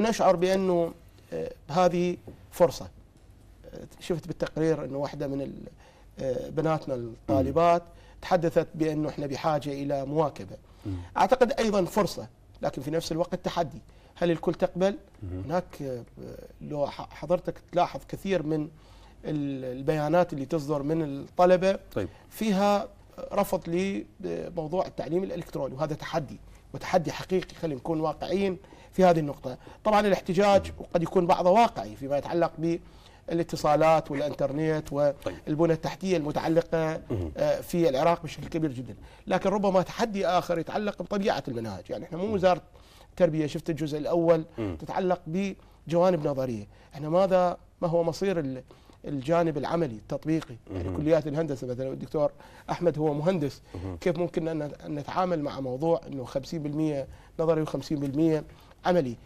نشعر بانه آه، هذه فرصه آه، شفت بالتقرير انه واحده من آه، بناتنا الطالبات تحدثت بانه احنا بحاجه الى مواكبه اعتقد ايضا فرصه لكن في نفس الوقت تحدي هل الكل تقبل هناك لو حضرتك تلاحظ كثير من البيانات اللي تصدر من الطلبه طيب. فيها رفض لموضوع التعليم الالكتروني وهذا تحدي وتحدي حقيقي خلينا نكون واقعيين في هذه النقطه طبعا الاحتجاج وقد يكون بعضه واقعي فيما يتعلق ب الاتصالات والانترنت والبنى التحتيه المتعلقه آه، في العراق بشكل كبير جدا، لكن ربما تحدي اخر يتعلق بطبيعه المناهج، يعني احنا مو وزاره التربيه شفت الجزء الاول تتعلق بجوانب نظريه، احنا ماذا ما هو مصير الجانب العملي التطبيقي يعني كليات الهندسه مثلا الدكتور احمد هو مهندس كيف ممكن ان نتعامل مع موضوع انه 50% نظري و50% عملي